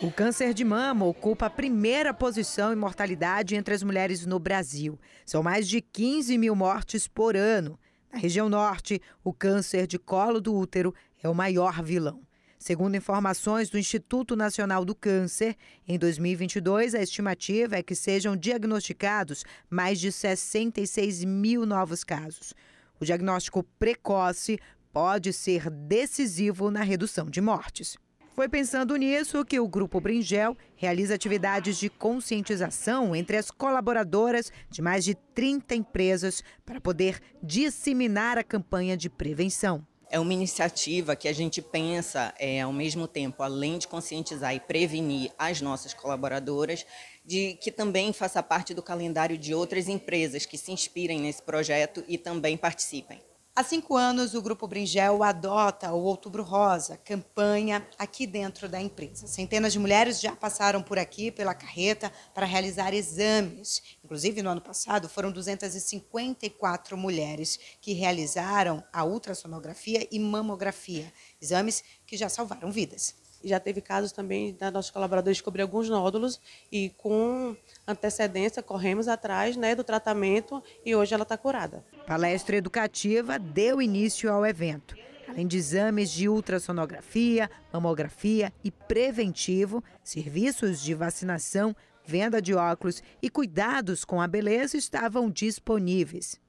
O câncer de mama ocupa a primeira posição em mortalidade entre as mulheres no Brasil. São mais de 15 mil mortes por ano. Na região norte, o câncer de colo do útero é o maior vilão. Segundo informações do Instituto Nacional do Câncer, em 2022 a estimativa é que sejam diagnosticados mais de 66 mil novos casos. O diagnóstico precoce pode ser decisivo na redução de mortes. Foi pensando nisso que o Grupo Bringel realiza atividades de conscientização entre as colaboradoras de mais de 30 empresas para poder disseminar a campanha de prevenção. É uma iniciativa que a gente pensa, é, ao mesmo tempo, além de conscientizar e prevenir as nossas colaboradoras, de que também faça parte do calendário de outras empresas que se inspirem nesse projeto e também participem. Há cinco anos, o Grupo Bringel adota o Outubro Rosa, campanha aqui dentro da empresa. Centenas de mulheres já passaram por aqui, pela carreta, para realizar exames. Inclusive, no ano passado, foram 254 mulheres que realizaram a ultrassonografia e mamografia, exames que já salvaram vidas já teve casos também da nossa colaboradora descobrir alguns nódulos e com antecedência corremos atrás né, do tratamento e hoje ela está curada. palestra educativa deu início ao evento. Além de exames de ultrassonografia, mamografia e preventivo, serviços de vacinação, venda de óculos e cuidados com a beleza estavam disponíveis.